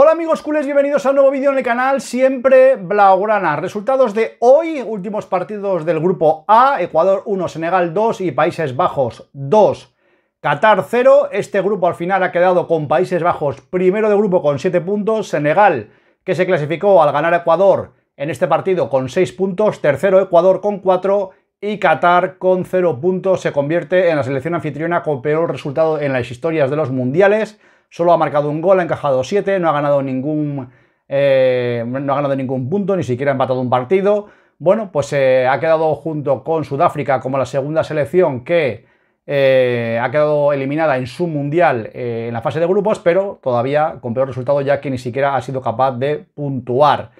Hola amigos culés, bienvenidos a un nuevo vídeo en el canal, siempre Blaugrana. Resultados de hoy, últimos partidos del grupo A, Ecuador 1, Senegal 2 y Países Bajos 2, Qatar 0. Este grupo al final ha quedado con Países Bajos primero de grupo con 7 puntos, Senegal que se clasificó al ganar a Ecuador en este partido con 6 puntos, tercero Ecuador con 4 y Qatar con 0 puntos se convierte en la selección anfitriona con peor resultado en las historias de los mundiales solo ha marcado un gol, ha encajado 7, no ha ganado ningún. Eh, no ha ganado ningún punto, ni siquiera ha empatado un partido. Bueno, pues se eh, ha quedado junto con Sudáfrica como la segunda selección que eh, ha quedado eliminada en su mundial en la fase de grupos, pero todavía con peor resultado ya que ni siquiera ha sido capaz de puntuar.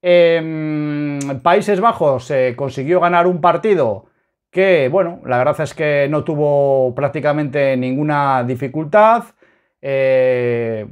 Em, Países Bajos consiguió ganar un partido que, bueno, la verdad es que no tuvo prácticamente ninguna dificultad. Eh,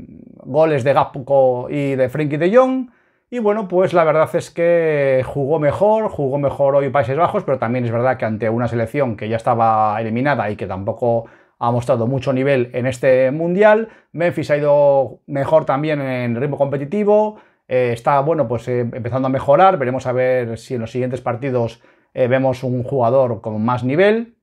goles de Gapuco y de Frenkie de Jong. Y bueno, pues la verdad es que jugó mejor, jugó mejor hoy Países Bajos, pero también es verdad que ante una selección que ya estaba eliminada y que tampoco ha mostrado mucho nivel en este mundial, Memphis ha ido mejor también en ritmo competitivo, eh, está bueno, pues eh, empezando a mejorar, veremos a ver si en los siguientes partidos vemos un jugador con más nivel.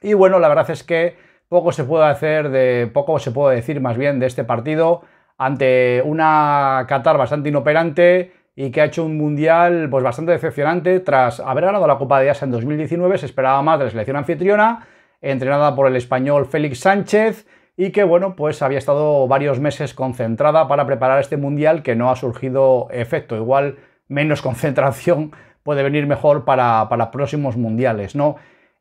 Y bueno, la verdad es que poco se puede hacer de poco se puede decir más bien de este partido ante una Qatar bastante inoperante y que ha hecho un mundial pues bastante decepcionante tras haber ganado la Copa de Asia en 2019, se esperaba más de la selección anfitriona, entrenada por el español Félix Sánchez y que bueno, pues había estado varios meses concentrada para preparar este mundial que no ha surgido efecto, igual menos concentración puede venir mejor para, para próximos mundiales, ¿no?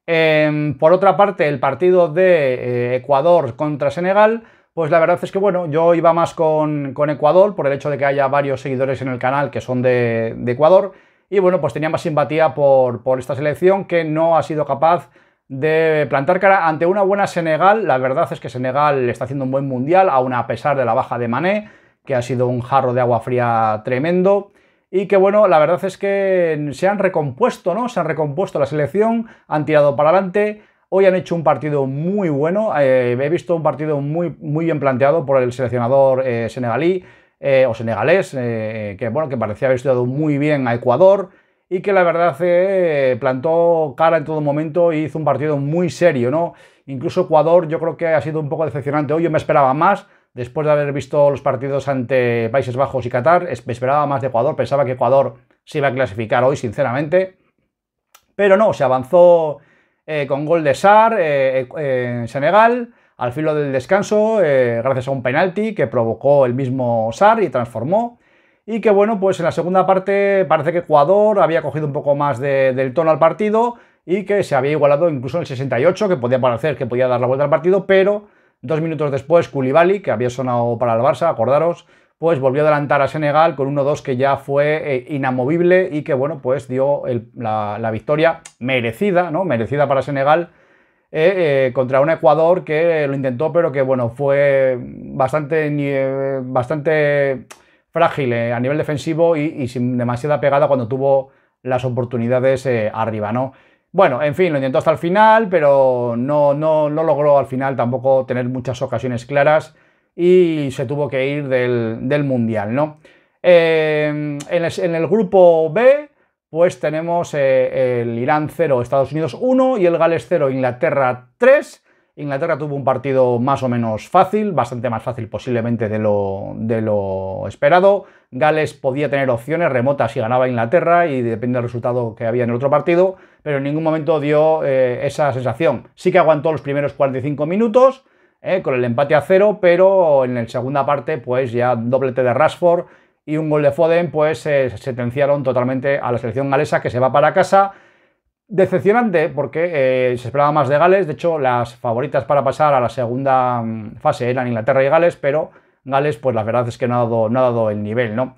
Em, por otra parte, el partido de eh, Ecuador contra Senegal, pues la verdad es que bueno, yo iba más con, Ecuador por el hecho de que haya varios seguidores en el canal que son de, Ecuador. Y bueno, pues tenía más simpatía por, por, esta selección que no ha sido capaz de plantar cara ante una buena Senegal. La verdad es que Senegal está haciendo un buen mundial, aun a pesar de la baja de Mané, que ha sido un jarro de agua fría tremendo y que bueno, la verdad es que se han recompuesto, ¿no? Se han recompuesto la selección, han tirado para adelante. Hoy han hecho un partido muy bueno, eh, he visto un partido muy, muy bien planteado por el seleccionador eh, senegalí eh, o senegalés, que bueno, que parecía haber estudiado muy bien a Ecuador y que la verdad plantó cara en todo momento y e hizo un partido muy serio, ¿no? Incluso Ecuador yo creo que ha sido un poco decepcionante. Hoy yo me esperaba más, Después de haber visto los partidos ante Países Bajos y Qatar, esperaba más de Ecuador, pensaba que Ecuador se iba a clasificar hoy, sinceramente. Pero no, se avanzó eh, con gol de Sar eh, eh, en Senegal, al filo del descanso, gracias a un penalti que provocó el mismo Sar y transformó. Y que bueno, pues en la segunda parte parece que Ecuador había cogido un poco más del tono al partido y que se había igualado incluso en el 68, que podía parecer que podía dar la vuelta al partido, pero Dos minutos después, Koulibaly, que había sonado para el Barça, acordaros, pues volvió a adelantar a Senegal con 1-2 que ya fue eh, inamovible y que, bueno, pues dio la, victoria merecida, ¿no? Merecida para Senegal eh, eh, contra un Ecuador que lo intentó, pero que, bueno, fue bastante, bastante frágil a nivel defensivo y, y, sin demasiada pegada cuando tuvo las oportunidades arriba, ¿no? Bueno, en fin, lo intentó hasta el final, pero no, logró al final tampoco tener muchas ocasiones claras y se tuvo que ir del, Mundial, ¿no? Eh, en, el, grupo B, pues tenemos eh, el Irán 0, Estados Unidos 1 y el Gales 0, Inglaterra 3. Inglaterra tuvo un partido más o menos fácil, bastante más fácil posiblemente de lo, esperado. Gales podía tener opciones remotas si ganaba Inglaterra y depende del resultado que había en el otro partido, pero en ningún momento dio eh, esa sensación. Sí que aguantó los primeros 45 minutos eh, con el empate a cero, pero en la segunda parte pues ya doblete de Rashford y un gol de Foden pues eh, se sentenciaron totalmente a la selección galesa que se va para casa Decepcionante porque eh, se esperaba más de Gales. De hecho, las favoritas para pasar a la segunda mm, fase eran Inglaterra y Gales, pero Gales, pues la verdad es que no ha dado, el nivel, ¿no?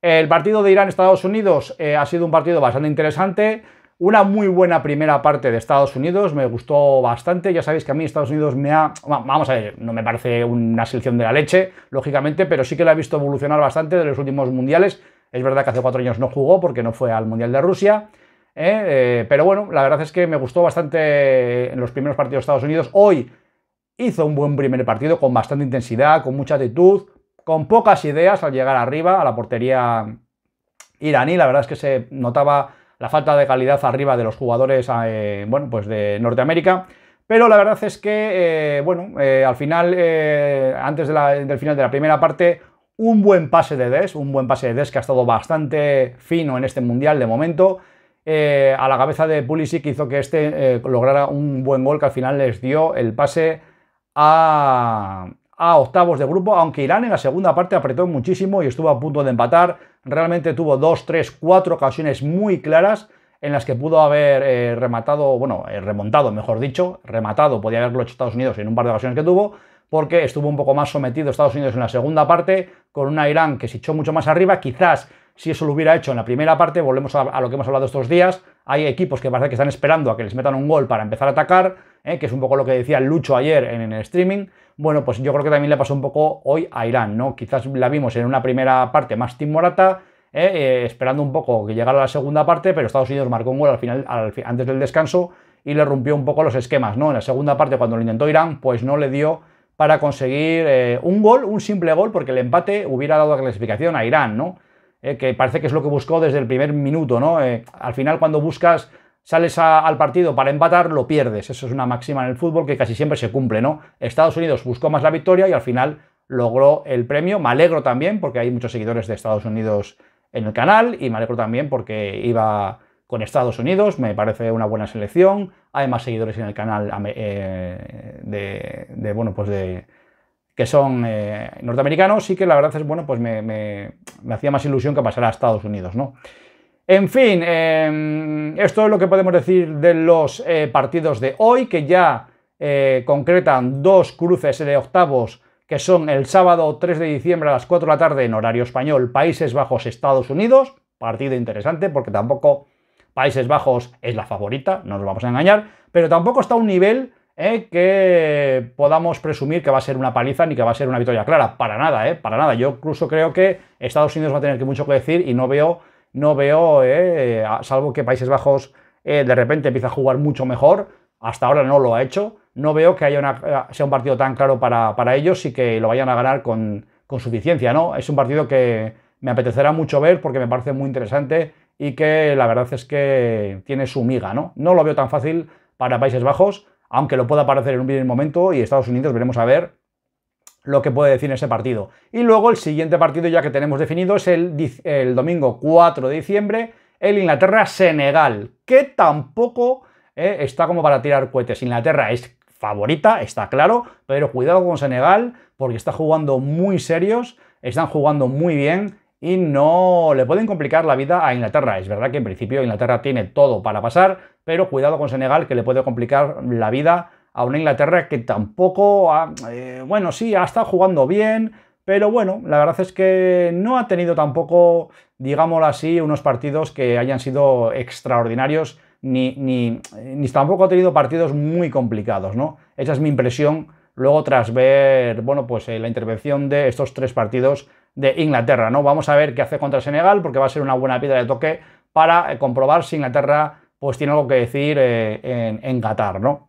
El partido de Irán-Estados Unidos eh, ha sido un partido bastante interesante. Una muy buena primera parte de Estados Unidos, me gustó bastante. Ya sabéis que a mí Estados Unidos me ha. Vamos a ver, no me parece una selección de la leche, lógicamente, pero sí que la he visto evolucionar bastante de los últimos mundiales. Es verdad que hace cuatro años no jugó porque no fue al Mundial de Rusia. ¿eh? Eh, pero bueno, la verdad es que me gustó bastante en los primeros partidos de Estados Unidos. Hoy hizo un buen primer partido con bastante intensidad, con mucha actitud, con pocas ideas al llegar arriba a la portería iraní. La verdad es que se notaba la falta de calidad arriba de los jugadores eh, bueno, pues de Norteamérica. Pero la verdad es que, bueno, al final, antes del final de la primera parte, un buen pase de Des, un buen pase de Des que ha estado bastante fino en este mundial de momento. Eh, a la cabeza de Pulisic hizo que este eh, lograra un buen gol que al final les dio el pase a, octavos de grupo, aunque Irán en la segunda parte apretó muchísimo y estuvo a punto de empatar. Realmente tuvo dos, tres, cuatro ocasiones muy claras en las que pudo haber eh, rematado, bueno, remontado, mejor dicho, rematado, podía haberlo hecho Estados Unidos en un par de ocasiones que tuvo, porque estuvo un poco más sometido Estados Unidos en la segunda parte, con una Irán que se echó mucho más arriba, quizás si eso lo hubiera hecho en la primera parte, volvemos a, lo que hemos hablado estos días. Hay equipos que parece que están esperando a que les metan un gol para empezar a atacar, ¿eh? que es un poco lo que decía Lucho ayer en, el streaming. Bueno, pues yo creo que también le pasó un poco hoy a Irán, ¿no? Quizás la vimos en una primera parte más timorata, ¿eh? Eh, esperando un poco que llegara la segunda parte, pero Estados Unidos marcó un gol al final, antes del descanso y le rompió un poco los esquemas, ¿no? En la segunda parte, cuando lo intentó Irán, pues no le dio para conseguir un gol, un simple gol, porque el empate hubiera dado la clasificación a Irán, ¿no? Eh, que parece que es lo que buscó desde el primer minuto, ¿no? Eh, al final cuando buscas, sales al partido para empatar, lo pierdes. Eso es una máxima en el fútbol que casi siempre se cumple, ¿no? Estados Unidos buscó más la victoria y al final logró el premio. Me alegro también porque hay muchos seguidores de Estados Unidos en el canal y me alegro también porque iba con Estados Unidos, me parece una buena selección. Hay más seguidores en el canal eh, de, bueno, pues de, que son eh, norteamericanos y que la verdad es, bueno, pues me, hacía más ilusión que pasara a Estados Unidos, ¿no? En fin, em, esto es lo que podemos decir de los eh, partidos de hoy, que ya eh, concretan dos cruces de octavos, que son el sábado 3 de diciembre a las 4 de la tarde en horario español, Países Bajos, Estados Unidos, partido interesante porque tampoco Países Bajos es la favorita, no nos vamos a engañar, pero tampoco está a un nivel que podamos presumir que va a ser una paliza ni que va a ser una victoria clara. Para nada, eh, para nada. Yo incluso creo que Estados Unidos va a tener que mucho que decir y no veo, no veo, eh, salvo que Países Bajos eh, de repente empiece a jugar mucho mejor. Hasta ahora no lo ha hecho. No veo que haya una, eh, sea un partido tan claro para, ellos y que lo vayan a ganar con, suficiencia. ¿no? Es un partido que me apetecerá mucho ver porque me parece muy interesante y que la verdad es que tiene su miga. No, no lo veo tan fácil para Países Bajos aunque lo pueda aparecer en un primer momento y Estados Unidos veremos a ver lo que puede decir ese partido. Y luego el siguiente partido ya que tenemos definido es el, el domingo 4 de diciembre, el Inglaterra-Senegal, que tampoco eh, está como para tirar cohetes. Inglaterra es favorita, está claro, pero cuidado con Senegal porque está jugando muy serios, están jugando muy bien y no le pueden complicar la vida a Inglaterra. Es verdad que en principio Inglaterra tiene todo para pasar, pero cuidado con Senegal que le puede complicar la vida a una Inglaterra que tampoco, ha, eh, bueno, sí, ha estado jugando bien, pero bueno, la verdad es que no ha tenido tampoco, digámoslo así, unos partidos que hayan sido extraordinarios, ni, ni, tampoco ha tenido partidos muy complicados, ¿no? Esa es mi impresión luego tras ver, bueno, pues eh, la intervención de estos tres partidos de Inglaterra, ¿no? Vamos a ver qué hace contra Senegal porque va a ser una buena piedra de toque para eh, comprobar si Inglaterra pues tiene algo que decir eh, en, Qatar, ¿no?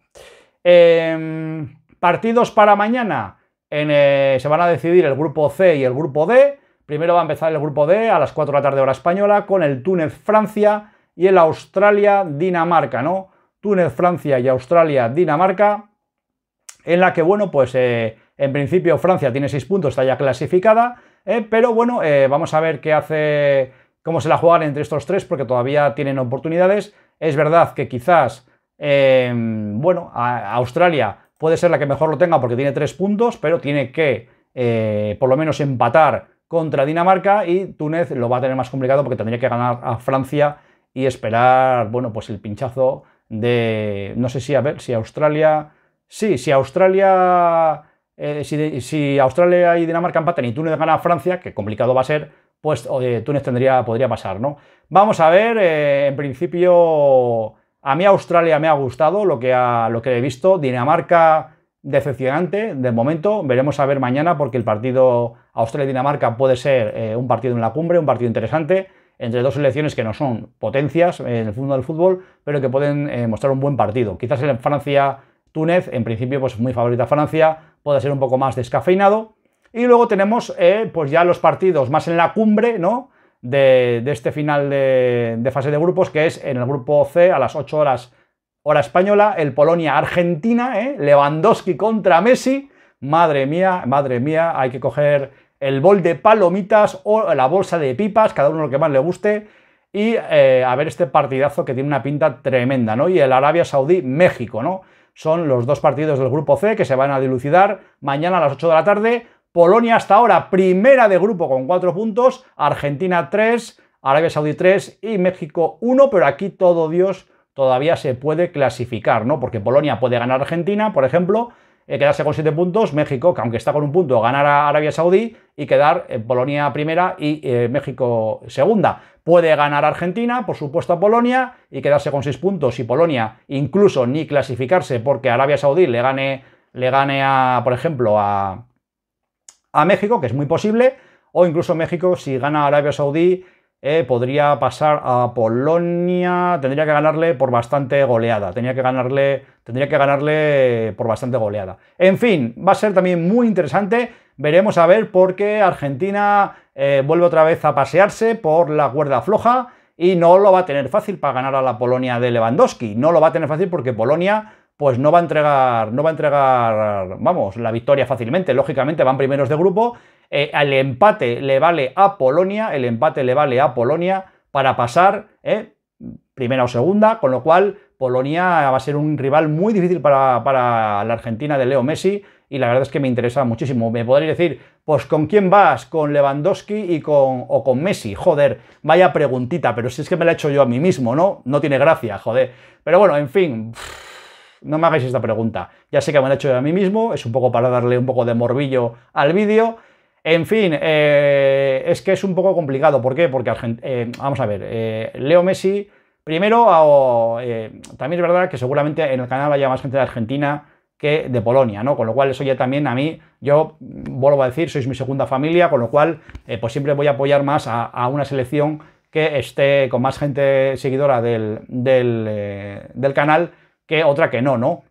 Em, partidos para mañana. Eh, se van a decidir el grupo C y el grupo D. Primero va a empezar el grupo D a las 4 de la tarde hora española con el Túnez-Francia y el Australia-Dinamarca, ¿no? Túnez-Francia y Australia-Dinamarca, en la que, bueno, pues en principio Francia tiene 6 puntos, está ya clasificada, eh, pero bueno, eh, vamos a ver qué hace, cómo se la juegan entre estos tres, porque todavía tienen oportunidades. Es verdad que quizás, em, bueno, Australia puede ser la que mejor lo tenga porque tiene tres puntos, pero tiene que eh, por lo menos empatar contra Dinamarca y Túnez lo va a tener más complicado porque tendría que ganar a Francia y esperar, bueno, pues el pinchazo de, no sé si, a ver, si Australia, sí, si Australia eh, si, Australia y Dinamarca empatan y Túnez gana a Francia, que complicado va a ser, pues eh, Túnez tendría, podría pasar, ¿no? Vamos a ver, eh, en principio, a mí Australia me ha gustado lo que, lo que he visto. Dinamarca decepcionante, de momento, veremos a ver mañana, porque el partido Australia-Dinamarca puede ser un partido en la cumbre, un partido interesante, entre dos selecciones que no son potencias en el mundo del fútbol, pero que pueden mostrar un buen partido. Quizás en Francia Túnez, en principio, pues muy favorita Francia, puede ser un poco más descafeinado. Y luego tenemos, eh, pues ya los partidos más en la cumbre, ¿no? De, este final de, fase de grupos, que es en el grupo C a las 8 horas hora española, el Polonia-Argentina, ¿eh? Lewandowski contra Messi. Madre mía, madre mía, hay que coger el bol de palomitas o la bolsa de pipas, cada uno lo que más le guste. Y eh, a ver este partidazo que tiene una pinta tremenda, ¿no? Y el Arabia Saudí-México, ¿no? son los dos partidos del grupo C que se van a dilucidar mañana a las 8 de la tarde. Polonia hasta ahora primera de grupo con 4 puntos, Argentina 3, Arabia Saudí 3 y México 1, pero aquí todo Dios todavía se puede clasificar, ¿no? Porque Polonia puede ganar a Argentina, por ejemplo, eh, quedarse con 7 puntos, México, que aunque está con un punto, ganar a Arabia Saudí y quedar eh, Polonia primera y eh, México segunda. Puede ganar Argentina, por supuesto, a Polonia y quedarse con 6 puntos y Polonia incluso ni clasificarse porque Arabia Saudí le gane, le gane a, por ejemplo, a, a México, que es muy posible, o incluso México si gana Arabia Saudí eh, podría pasar a Polonia, tendría que ganarle por bastante goleada, tendría que, ganarle, tendría que ganarle por bastante goleada. En fin, va a ser también muy interesante, veremos a ver por qué Argentina eh, vuelve otra vez a pasearse por la cuerda floja y no lo va a tener fácil para ganar a la Polonia de Lewandowski, no lo va a tener fácil porque Polonia pues no va a entregar, no va a entregar, vamos, la victoria fácilmente. Lógicamente van primeros de grupo eh, el empate le vale a Polonia, el empate le vale a Polonia para pasar eh, primera o segunda, con lo cual Polonia va a ser un rival muy difícil para, para, la Argentina de Leo Messi y la verdad es que me interesa muchísimo. Me podréis decir, pues ¿con quién vas? ¿Con Lewandowski y con, o con Messi? Joder, vaya preguntita, pero si es que me la he hecho yo a mí mismo, ¿no? No tiene gracia, joder. Pero bueno, en fin, no me hagáis esta pregunta. Ya sé que me la he hecho yo a mí mismo, es un poco para darle un poco de morbillo al vídeo. En fin, eh, es que es un poco complicado. ¿Por qué? Porque, eh, vamos a ver, eh, Leo Messi, primero, ah, también es verdad que seguramente en el canal haya más gente de Argentina que de Polonia, ¿no? Con lo cual eso ya también a mí, yo vuelvo a decir, sois mi segunda familia, con lo cual pues siempre voy a apoyar más a, una selección que esté con más gente seguidora del, canal que otra que no, ¿no?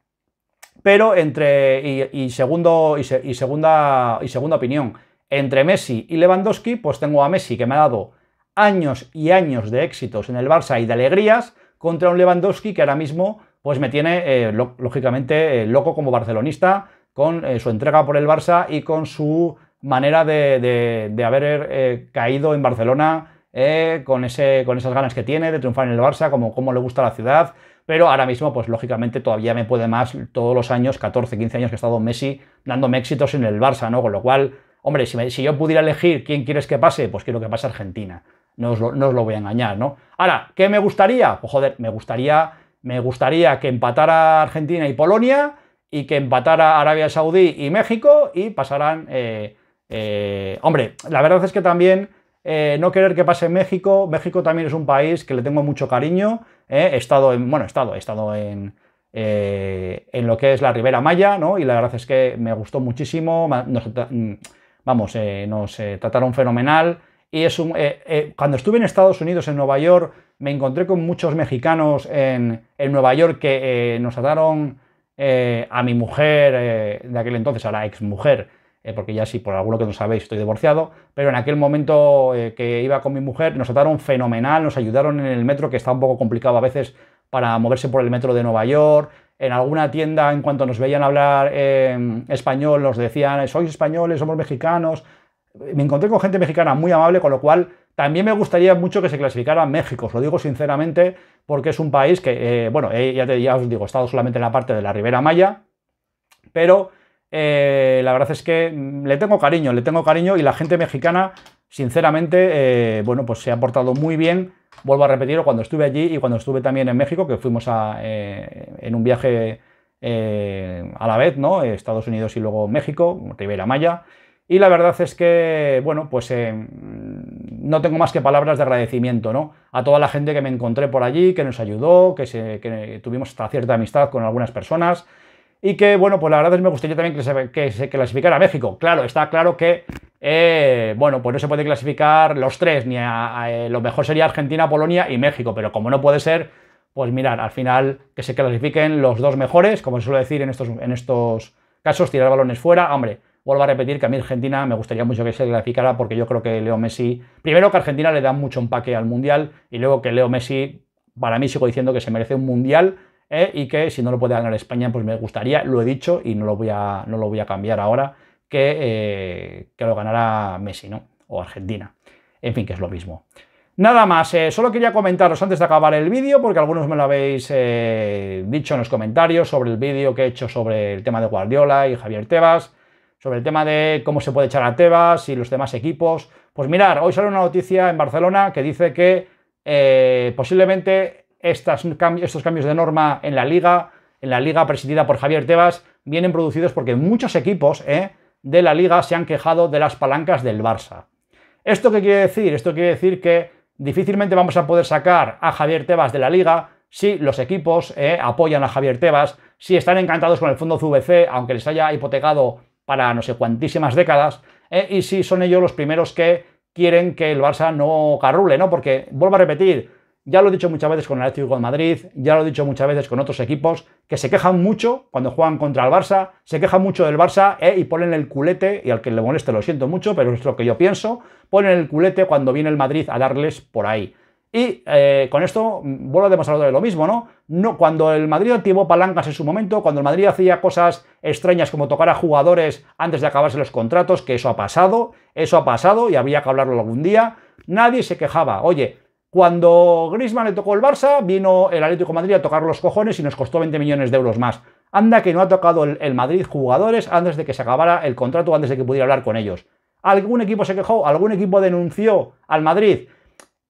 Pero entre, y, segundo, segunda, y segunda opinión, entre Messi y Lewandowski, pues tengo a Messi que me ha dado años y años de éxitos en el Barça y de alegrías contra un Lewandowski que ahora mismo pues me tiene eh, lógicamente eh, loco como barcelonista con eh, su entrega por el Barça y con su manera de, haber caído en Barcelona con, ese, con esas ganas que tiene de triunfar en el Barça, como, como le gusta la ciudad, pero ahora mismo, pues lógicamente todavía me puede más todos los años, 14, 15 años que ha estado Messi dándome éxitos en el Barça, ¿no? Con lo cual, hombre, si, yo pudiera elegir quién quieres que pase, pues quiero que pase Argentina. No os, lo, voy a engañar, ¿no? Ahora, ¿qué me gustaría? Pues joder, me gustaría, me gustaría que empatara Argentina y Polonia y que empatara Arabia Saudí y México y pasaran... Eh, eh, hombre, la verdad es que también eh, no querer que pase México. México también es un país que le tengo mucho cariño. he estado en, bueno, he estado, he estado en, en lo que es la Ribera Maya, ¿no? Y la verdad es que me gustó muchísimo vamos, eh, nos eh, trataron fenomenal. Y es eh, cuando estuve en Estados Unidos, en Nueva York, me encontré con muchos mexicanos en, Nueva York que nos trataron a mi mujer, de aquel entonces, a la ex mujer, porque ya sí, por alguno que no sabéis, estoy divorciado, pero en aquel momento que iba con mi mujer nos ataron fenomenal, nos ayudaron en el metro, que está un poco complicado a veces para moverse por el metro de Nueva York, en alguna tienda, en cuanto nos veían hablar em, español, nos decían, sois españoles, somos mexicanos. Me encontré con gente mexicana muy amable, con lo cual también me gustaría mucho que se clasificara México, os lo digo sinceramente, porque es un país que, eh, bueno, eh, ya, ya, os digo, he estado solamente en la parte de la Ribera Maya, pero eh, la verdad es que mm, le tengo cariño, le tengo cariño y la gente mexicana, sinceramente, bueno, pues se ha portado muy bien vuelvo a repetirlo, cuando estuve allí y cuando estuve también en México, que fuimos eh, en un viaje eh, a la vez, ¿no? Estados Unidos y luego México, Rivera Maya. Y la verdad es que, bueno, pues eh, no tengo más que palabras de agradecimiento, ¿no? A toda la gente que me encontré por allí, que nos ayudó, que, tuvimos hasta cierta amistad con algunas personas. Y que, bueno, pues la verdad es que me gustaría también que se, que se clasificara México. Claro, está claro que eh, bueno, pues no se puede clasificar los tres, ni a, eh, lo mejor sería Argentina, Polonia y México, pero como no puede ser, pues mirar, al final que se clasifiquen los dos mejores, como se suele decir en estos, en estos casos, tirar balones fuera, hombre. Vuelvo a repetir que a mí Argentina me gustaría mucho que se clasificara porque yo creo que Leo Messi, primero que Argentina le da mucho empaque al Mundial y luego que Leo Messi, para mí sigo diciendo que se merece un Mundial eh, y que si no lo puede ganar España, pues me gustaría, lo he dicho y no lo voy a, no lo voy a cambiar ahora, eh, que, lo ganará Messi, ¿no? O Argentina. En fin, que es lo mismo. Nada más, eh, solo quería comentaros antes de acabar el vídeo, porque algunos me lo habéis eh, dicho en los comentarios sobre el vídeo que he hecho sobre el tema de Guardiola y Javier Tebas, sobre el tema de cómo se puede echar a Tebas y los demás equipos. Pues mirar, hoy sale una noticia en Barcelona que dice que posiblemente estos cambios de norma en la liga, en la liga presidida por Javier Tebas, vienen producidos porque muchos equipos, ¿eh? de la liga se han quejado de las palancas del Barça. ¿Esto qué quiere decir? Esto quiere decir que difícilmente vamos a poder sacar a Javier Tebas de la liga si los equipos eh, apoyan a Javier Tebas, si están encantados con el fondo CVC, aunque les haya hipotecado para no sé cuantísimas décadas, eh, y si son ellos los primeros que quieren que el Barça no carrule, ¿no? Porque, vuelvo a repetir, ya lo he dicho muchas veces con el Atlético de Madrid, ya lo he dicho muchas veces con otros equipos que se quejan mucho cuando juegan contra el Barça, se quejan mucho del Barça eh, y ponen el culete, y al que le moleste lo siento mucho, pero es lo que yo pienso, ponen el culete cuando viene el Madrid a darles por ahí. Y eh, con esto mm, vuelvo a demostrar lo mismo, ¿no? ¿no? Cuando el Madrid activó palancas en su momento, cuando el Madrid hacía cosas extrañas como tocar a jugadores antes de acabarse los contratos, que eso ha pasado, eso ha pasado y había que hablarlo algún día, nadie se quejaba. Oye, cuando Griezmann le tocó el Barça, vino el Atlético de Madrid a tocar los cojones y nos costó 20 millones de euros más. Anda que no ha tocado el, el Madrid jugadores antes de que se acabara el contrato, antes de que pudiera hablar con ellos. Algún equipo se quejó, algún equipo denunció al Madrid.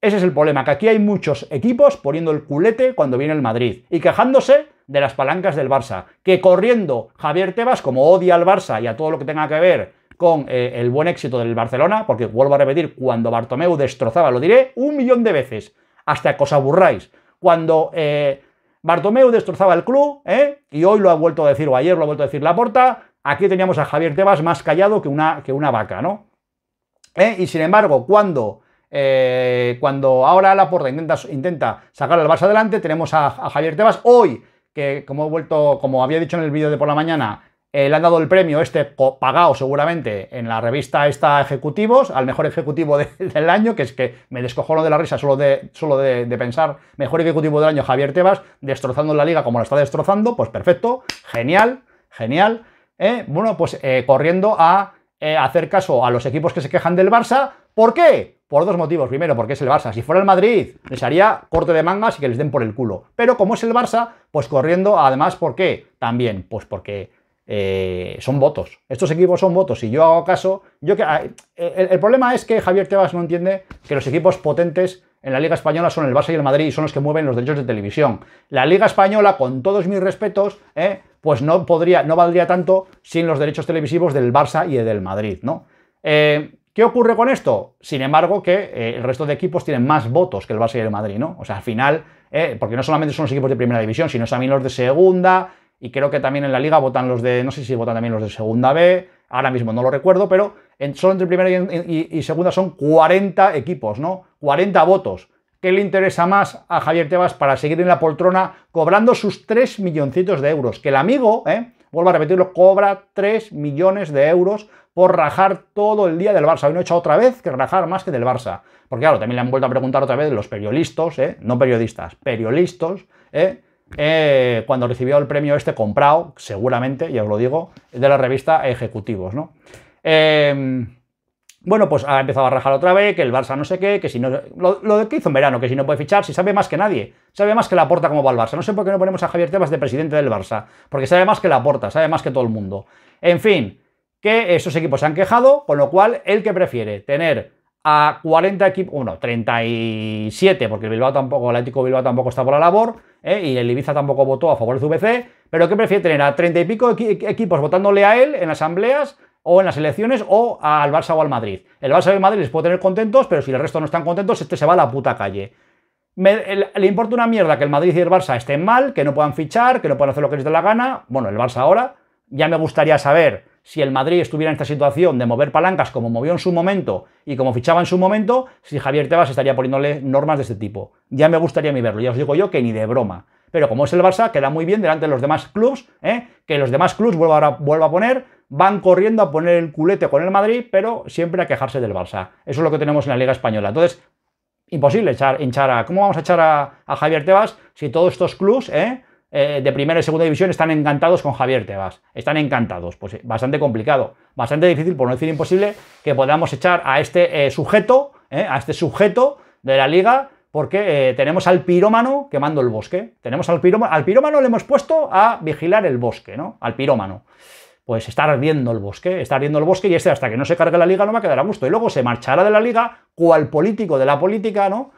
Ese es el problema, que aquí hay muchos equipos poniendo el culete cuando viene el Madrid y quejándose de las palancas del Barça. Que corriendo Javier Tebas, como odia al Barça y a todo lo que tenga que ver con eh, el buen éxito del Barcelona, porque vuelvo a repetir, cuando Bartomeu destrozaba, lo diré un millón de veces, hasta que os aburráis, cuando eh, Bartomeu destrozaba el club, eh, y hoy lo ha vuelto a decir, o ayer lo ha vuelto a decir Laporta, aquí teníamos a Javier Tebas más callado que una, que una vaca, ¿no? Y sin embargo, cuando... cuando ahora Laporta intenta, intenta sacar al Barça adelante, tenemos a, a, Javier Tebas. Hoy, que como he vuelto, como había dicho en el vídeo de por la mañana, eh, le han dado el premio este pagado seguramente en la revista esta Ejecutivos, al mejor ejecutivo del año, que es que me descojono de la risa solo, de, solo de, pensar, mejor ejecutivo del año Javier Tebas, destrozando la liga como la está destrozando, pues perfecto, genial, genial. ¿eh? bueno, pues eh, corriendo a hacer caso a los equipos que se quejan del Barça. ¿Por qué? Por dos motivos. Primero, porque es el Barça. Si fuera el Madrid, les haría corte de mangas y que les den por el culo. Pero como es el Barça, pues corriendo, además, ¿por qué? También, pues porque eh, son votos. Estos equipos son votos. y yo hago caso, yo que, el, problema es que Javier Tebas no entiende que los equipos potentes en la Liga Española son el Barça y el Madrid y son los que mueven los derechos de televisión. La Liga Española, con todos mis respetos, eh, pues no, podría, no valdría tanto sin los derechos televisivos del Barça y del Madrid, ¿no? Eh, ¿Qué ocurre con esto? Sin embargo, que el resto de equipos tienen más votos que el Barça y el Madrid, ¿no? O sea, al final, porque no solamente son los equipos de primera división, sino también los de segunda, y creo que también en la liga votan los de, no sé si votan también los de segunda B, ahora mismo no lo recuerdo, pero solo entre primera y, segunda son 40 equipos, ¿no? 40 votos. ¿Qué le interesa más a Javier Tebas para seguir en la poltrona cobrando sus 3 milloncitos de euros? Que el amigo, ¿eh? vuelvo a repetirlo, cobra 3 millones de euros por rajar todo el día del Barça. Hoy no he hecho otra vez que rajar más que del Barça. Porque claro, también le han vuelto a preguntar otra vez los periodistas, ¿eh? no periodistas, periodistas, ¿eh? Eh, cuando recibió el premio este comprado, seguramente, ya os lo digo, de la revista Ejecutivos, em, bueno, pues ha empezado a rajar otra vez, que el Barça no sé qué, que si no... Lo, que hizo en verano, que si no puede fichar, si sabe más que nadie, sabe más que la porta como va el Barça. No sé por qué no ponemos a Javier Tebas de presidente del Barça, porque sabe más que la porta, sabe más que todo el mundo. En fin, que esos equipos se han quejado, con lo cual, el que prefiere tener a 40 equipos, bueno, 37, porque el Bilbao tampoco, el Atlético Bilbao tampoco está por la labor, eh, y el Ibiza tampoco votó a favor del VC, pero ¿qué prefiere tener a 30 y pico equipos votándole a él en asambleas o en las elecciones o al Barça o al Madrid? El Barça y el Madrid les puede tener contentos, pero si el resto no están contentos, este se va a la puta calle. le importa una mierda que el Madrid y el Barça estén mal, que no puedan fichar, que no puedan hacer lo que les dé la gana, bueno, el Barça ahora, ya me gustaría saber si el Madrid estuviera en esta situación de mover palancas como movió en su momento y como fichaba en su momento, si Javier Tebas estaría poniéndole normas de este tipo. Ya me gustaría a mí verlo, ya os digo yo que ni de broma. Pero como es el Barça, queda muy bien delante de los demás clubs, ¿eh? que los demás clubs, vuelvo a, a poner, van corriendo a poner el culete con el Madrid, pero siempre a quejarse del Barça. Eso es lo que tenemos en la Liga Española. Entonces, imposible echar, hinchar a... ¿Cómo vamos a echar a, a Javier Tebas si todos estos clubs, ¿eh? Eh, de primera y segunda división están encantados con Javier Tebas. Están encantados. Pues eh, bastante complicado, bastante difícil, por no decir imposible, que podamos echar a este eh, sujeto, a este sujeto de la liga, porque tenemos al pirómano quemando el bosque. Tenemos al pirómano, al pirómano le hemos puesto a vigilar el bosque, ¿no? Al pirómano. Pues está ardiendo el bosque, está ardiendo el bosque y este hasta que no se cargue la liga no va quedará a gusto. Y luego se marchará de la liga, cual político de la política, ¿no?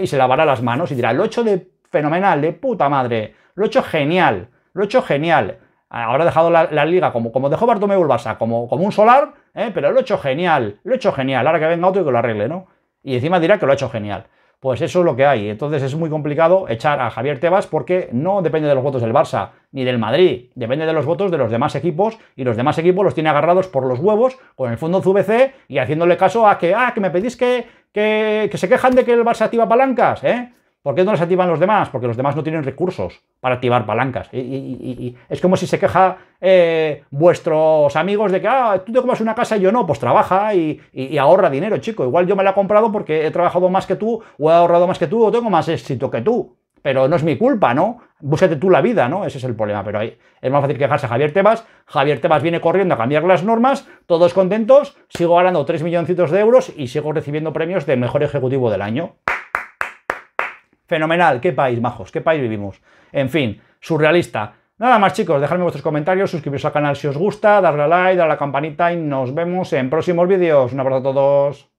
y se lavará las manos y dirá, el 8 de fenomenal, de puta madre lo he hecho genial, lo he hecho genial. ha dejado la, liga como, como dejó Bartomeu el Barça, como, como un solar, ¿eh? pero lo he hecho genial, lo he hecho genial. Ahora que venga otro y que lo arregle, ¿no? Y encima dirá que lo ha hecho genial. Pues eso es lo que hay. Entonces es muy complicado echar a Javier Tebas porque no depende de los votos del Barça ni del Madrid, depende de los votos de los demás equipos y los demás equipos los tiene agarrados por los huevos con el fondo ZVC y haciéndole caso a que, ah, que me pedís que, que, que se quejan de que el Barça activa palancas, ¿eh? ¿Por qué no las activan los demás? Porque los demás no tienen recursos para activar palancas. Y, es como si se queja eh, vuestros amigos de que ah, tú te compras una casa y yo no, pues trabaja y, ahorra dinero, chico. Igual yo me la he comprado porque he trabajado más que tú, o he ahorrado más que tú, o tengo más éxito que tú. Pero no es mi culpa, ¿no? Búscate tú la vida, ¿no? Ese es el problema. Pero es más fácil quejarse a Javier Tebas. Javier Tebas viene corriendo a cambiar las normas, todos contentos, sigo ganando 3 milloncitos de euros y sigo recibiendo premios de mejor ejecutivo del año. Fenomenal, qué país, majos, qué país vivimos. En fin, surrealista. Nada más chicos, dejadme vuestros comentarios, suscribiros al canal si os gusta, darle a like, darle a la campanita y nos vemos en próximos vídeos. Un abrazo a todos.